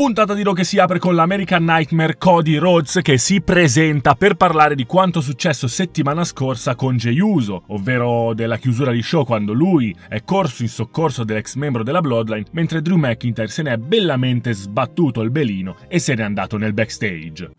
Puntata di Lo che si apre con l'American Nightmare Cody Rhodes che si presenta per parlare di quanto successo settimana scorsa con Jeyuso, ovvero della chiusura di show quando lui è corso in soccorso dell'ex membro della Bloodline, mentre Drew McIntyre se ne è bellamente sbattuto il belino e se n'è andato nel backstage.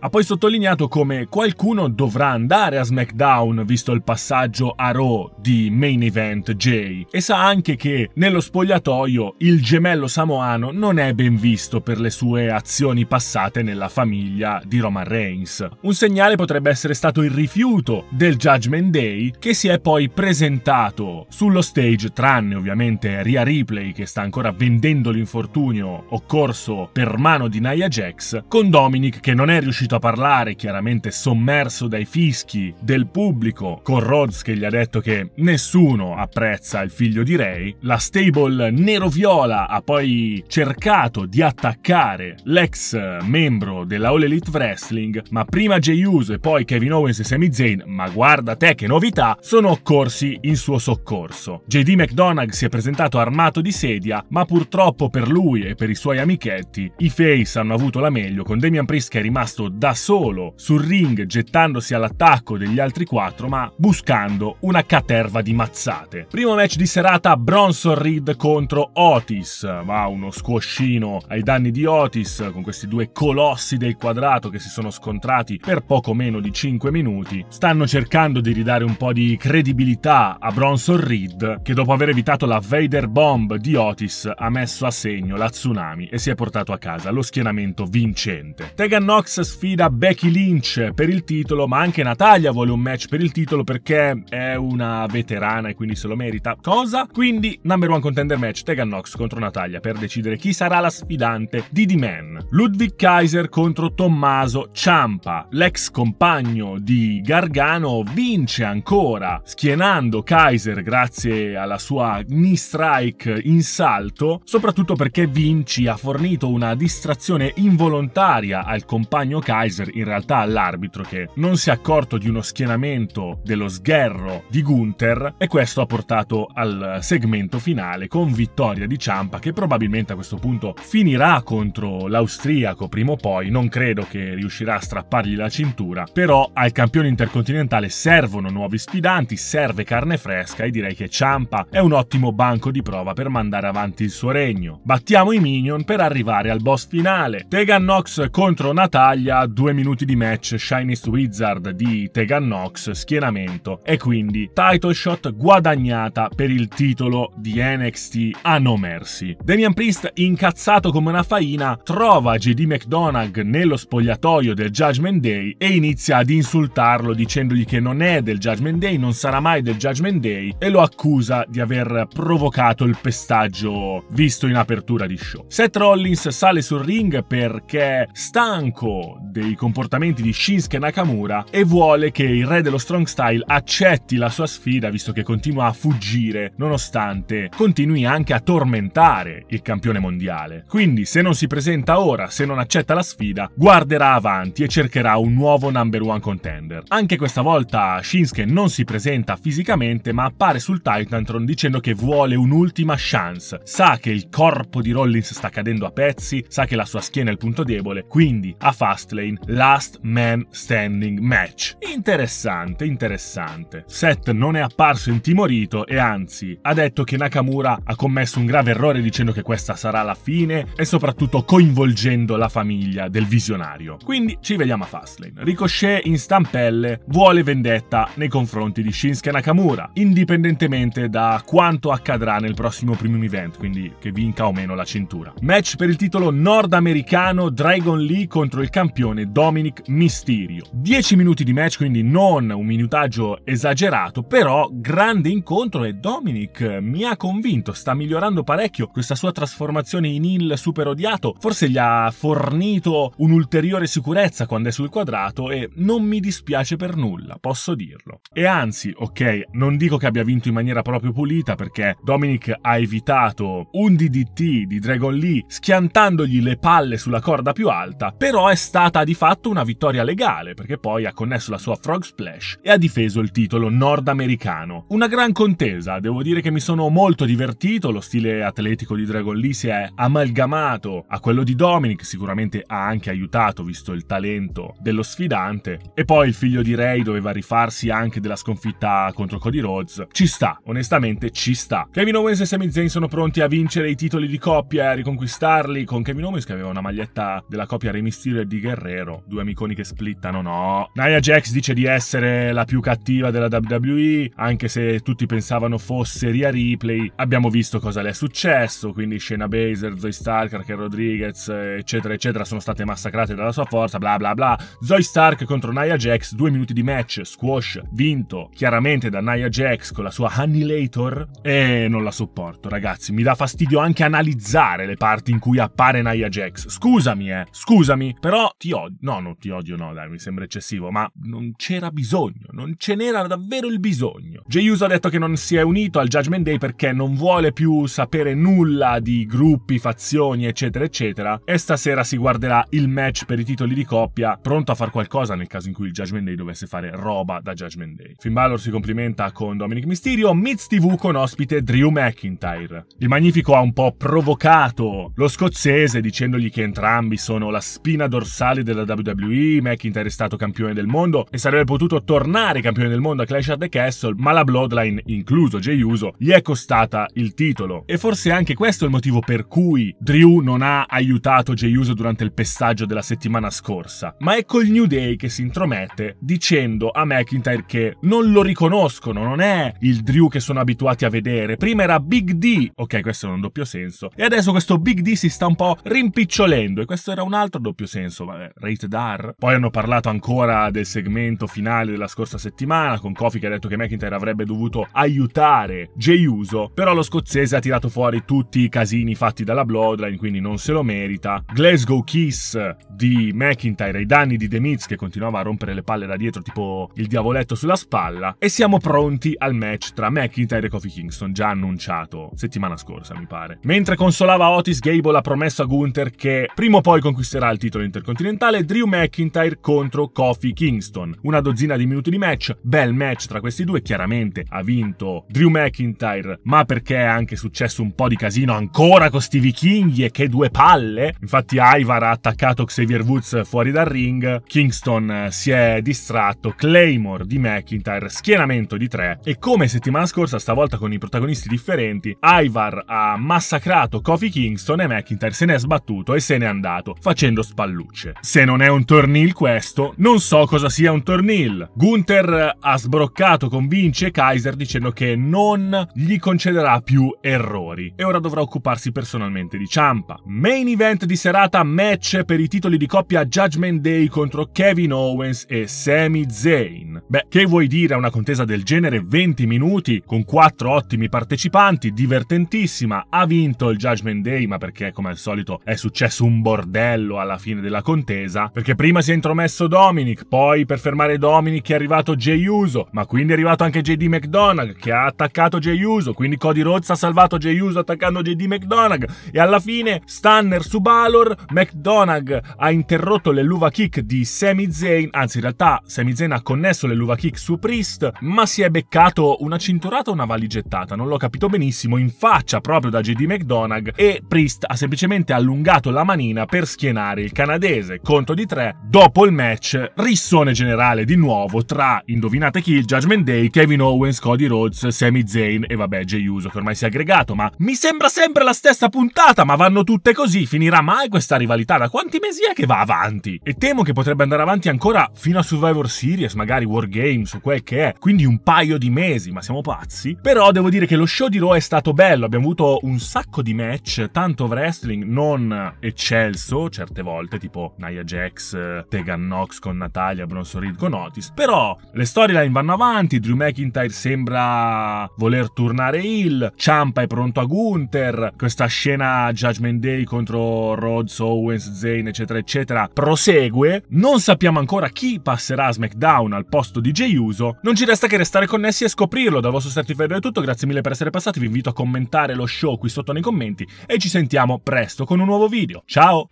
Ha poi sottolineato come qualcuno dovrà andare a SmackDown visto il passaggio a Raw di Main Event Jay e sa anche che nello spogliatoio il gemello samoano non è ben visto per le sue azioni passate nella famiglia di Roman Reigns. Un segnale potrebbe essere stato il rifiuto del Judgment Day che si è poi presentato sullo stage tranne ovviamente Ria Ripley che sta ancora vendendo l'infortunio occorso per mano di Nia Jax con Dominic che non è riuscito riuscito a parlare, chiaramente sommerso dai fischi del pubblico, con Rhodes che gli ha detto che nessuno apprezza il figlio di Ray. La stable nero-viola ha poi cercato di attaccare l'ex membro della All Elite Wrestling, ma prima Jey Uso e poi Kevin Owens e Sami Zayn, ma guarda te che novità, sono corsi in suo soccorso. JD McDonagh si è presentato armato di sedia, ma purtroppo per lui e per i suoi amichetti i face hanno avuto la meglio con Damian Priest che è rimasto da solo sul ring gettandosi all'attacco degli altri quattro ma buscando una caterva di mazzate. Primo match di serata Bronson Reed contro Otis, va uno squoscino ai danni di Otis con questi due colossi del quadrato che si sono scontrati per poco meno di 5 minuti. Stanno cercando di ridare un po' di credibilità a Bronson Reed che dopo aver evitato la Vader Bomb di Otis ha messo a segno la tsunami e si è portato a casa lo schienamento vincente. Tegan Nox sfida sfida Becky Lynch per il titolo, ma anche Natalia vuole un match per il titolo perché è una veterana e quindi se lo merita. Cosa? Quindi number one contender match Tegan Nox contro Natalia per decidere chi sarà la sfidante di The Man. Ludwig Kaiser contro Tommaso Ciampa, l'ex compagno di Gargano vince ancora schienando Kaiser grazie alla sua knee strike in salto, soprattutto perché Vinci ha fornito una distrazione involontaria al compagno Kaiser Kaiser in realtà all'arbitro che non si è accorto di uno schienamento dello sgherro di Gunther e questo ha portato al segmento finale con vittoria di Ciampa che probabilmente a questo punto finirà contro l'austriaco prima o poi, non credo che riuscirà a strappargli la cintura, però al campione intercontinentale servono nuovi sfidanti, serve carne fresca e direi che Ciampa è un ottimo banco di prova per mandare avanti il suo regno. Battiamo i minion per arrivare al boss finale. Tegan Nox contro Natalia due minuti di match Shinest Wizard di Tegan Nox, schienamento e quindi title shot guadagnata per il titolo di NXT a No Mercy. Damian Priest, incazzato come una faina, trova JD McDonagh nello spogliatoio del Judgment Day e inizia ad insultarlo dicendogli che non è del Judgment Day, non sarà mai del Judgment Day e lo accusa di aver provocato il pestaggio visto in apertura di show. Seth Rollins sale sul ring perché stanco riconosce i comportamenti di Shinsuke Nakamura e vuole che il re dello strong style accetti la sua sfida visto che continua a fuggire nonostante continui anche a tormentare il campione mondiale. Quindi se non si presenta ora, se non accetta la sfida, guarderà avanti e cercherà un nuovo number one contender. Anche questa volta Shinsuke non si presenta fisicamente ma appare sul Titantron dicendo che vuole un'ultima chance. Sa che il corpo di Rollins sta cadendo a pezzi, sa che la sua schiena è il punto debole, quindi a Fastlane Fastlane Last Man Standing Match. Interessante, interessante. Seth non è apparso intimorito e anzi ha detto che Nakamura ha commesso un grave errore dicendo che questa sarà la fine e soprattutto coinvolgendo la famiglia del visionario. Quindi ci vediamo a Fastlane. Ricochet in stampelle vuole vendetta nei confronti di Shinsuke Nakamura, indipendentemente da quanto accadrà nel prossimo premium event, quindi che vinca o meno la cintura. Match per il titolo nordamericano Dragon Lee contro il campione formazione Dominic Mysterio. 10 minuti di match, quindi non un minutaggio esagerato, però grande incontro e Dominic mi ha convinto, sta migliorando parecchio questa sua trasformazione in il super odiato, forse gli ha fornito un'ulteriore sicurezza quando è sul quadrato e non mi dispiace per nulla, posso dirlo. E anzi, ok, non dico che abbia vinto in maniera proprio pulita perché Dominic ha evitato un DDT di Dragon Lee schiantandogli le palle sulla corda più alta, però è stata stata di fatto una vittoria legale, perché poi ha connesso la sua Frog Splash e ha difeso il titolo nordamericano. Una gran contesa, devo dire che mi sono molto divertito, lo stile atletico di Dragon Lee si è amalgamato a quello di Dominic, sicuramente ha anche aiutato visto il talento dello sfidante, e poi il figlio di Ray doveva rifarsi anche della sconfitta contro Cody Rhodes. Ci sta, onestamente ci sta. Kevin Owens e Sami Zayn sono pronti a vincere i titoli di coppia e a riconquistarli con Kevin Owens che aveva una maglietta della coppia Rey Mysterio e di Guerrero Guerrero, due amiconi che splittano, no. Nia Jax dice di essere la più cattiva della WWE, anche se tutti pensavano fosse Ria Ripley. Abbiamo visto cosa le è successo, quindi Shayna Baszler, Zoe Stark, Raquel Rodriguez, eccetera, eccetera, sono state massacrate dalla sua forza, bla bla bla. Zoe Stark contro Nia Jax, due minuti di match, squash, vinto chiaramente da Nia Jax con la sua Annihilator e non la sopporto, ragazzi. Mi dà fastidio anche analizzare le parti in cui appare Nia Jax. Scusami, eh, scusami, però ti odio, no, non ti odio, no, dai, mi sembra eccessivo, ma non c'era bisogno, non ce n'era davvero il bisogno. J.Hughes ha detto che non si è unito al Judgment Day perché non vuole più sapere nulla di gruppi, fazioni, eccetera, eccetera, e stasera si guarderà il match per i titoli di coppia, pronto a far qualcosa nel caso in cui il Judgment Day dovesse fare roba da Judgment Day. Finn Balor si complimenta con Dominic Mysterio, Miz TV con ospite Drew McIntyre. Il Magnifico ha un po' provocato lo scozzese dicendogli che entrambi sono la spina dorsale della WWE, McIntyre è stato campione del mondo e sarebbe potuto tornare campione del mondo a Clash at the Castle, ma la Bloodline, incluso Jey Uso, gli è costata il titolo. E forse anche questo è il motivo per cui Drew non ha aiutato Jey Uso durante il pestaggio della settimana scorsa. Ma è col New Day che si intromette dicendo a McIntyre che non lo riconoscono, non è il Drew che sono abituati a vedere. Prima era Big D, ok questo non un doppio senso, e adesso questo Big D si sta un po' rimpicciolendo e questo era un altro doppio senso, vabbè, rated R. Poi hanno parlato ancora del segmento finale della scorsa settimana con Kofi che ha detto che McIntyre avrebbe dovuto aiutare Jey Uso, però lo scozzese ha tirato fuori tutti i casini fatti dalla Bloodline, quindi non se lo merita. Glasgow Kiss di McIntyre ai danni di The Miz che continuava a rompere le palle da dietro tipo il diavoletto sulla spalla e siamo pronti al match tra McIntyre e Kofi Kingston già annunciato settimana scorsa mi pare. Mentre consolava Otis Gable ha promesso a Gunther che prima o poi conquisterà il titolo intercontinentale semifinale Drew McIntyre contro Kofi Kingston. Una dozzina di minuti di match, bel match tra questi due, chiaramente ha vinto Drew McIntyre, ma perché è anche successo un po' di casino ancora con sti vichinghi e che due palle. Infatti Ivar ha attaccato Xavier Woods fuori dal ring, Kingston si è distratto, Claymore di McIntyre, schienamento di tre e come settimana scorsa, stavolta con i protagonisti differenti, Ivar ha massacrato Kofi Kingston e McIntyre se ne n'è sbattuto e se n'è andato, facendo spallucce. Se non è un tornil questo, non so cosa sia un tornil. Gunther ha sbroccato con Vince e Kaiser dicendo che non gli concederà più errori e ora dovrà occuparsi personalmente di Ciampa. Main event di serata match per i titoli di coppia Judgment Day contro Kevin Owens e Sami Zayn. Beh, che vuoi dire a una contesa del genere 20 minuti con 4 ottimi partecipanti, divertentissima, ha vinto il Judgment Day ma perché come al solito è successo un bordello alla fine della contesa difesa, perché prima si è intromesso Dominic, poi per fermare Dominic è arrivato Jay Uso, ma quindi è arrivato anche JD McDonagh che ha attaccato Jay Uso, quindi Cody Rhodes ha salvato Jay Uso attaccando JD McDonagh e alla fine Stunner su Balor, McDonagh ha interrotto le l'uva kick di Sami Zayn, anzi in realtà Sami Zayn ha connesso le l'uva kick su Priest, ma si è beccato una cinturata o una valigettata, non l'ho capito benissimo, in faccia proprio da JD McDonagh e Priest ha semplicemente allungato la manina per schienare il canadese conto di tre. dopo il match, rissone generale di nuovo tra, indovinate chi, il Judgment Day, Kevin Owens, Cody Rhodes, Sami Zayn e vabbè Jey Uso che ormai si è aggregato, ma mi sembra sempre la stessa puntata, ma vanno tutte così, finirà mai questa rivalità? Da quanti mesi è che va avanti? E temo che potrebbe andare avanti ancora fino a Survivor Series, magari Wargames o quel che è, quindi un paio di mesi, ma siamo pazzi. Però devo dire che lo show di Raw è stato bello, abbiamo avuto un sacco di match, tanto wrestling non eccelso certe volte, tipo Nia Nia Jax, Tegan Nox con Natalia, Bronson Reed con Otis. Però le storyline vanno avanti, Drew McIntyre sembra voler tornare heel, Ciampa è pronto a Gunther, questa scena Judgment Day contro Rhodes, Owens, Zane, eccetera, eccetera, prosegue. Non sappiamo ancora chi passerà a SmackDown al posto di Jey Uso. Non ci resta che restare connessi e scoprirlo. Dal vostro certificato è tutto, grazie mille per essere passati, vi invito a commentare lo show qui sotto nei commenti e ci sentiamo presto con un nuovo video. Ciao!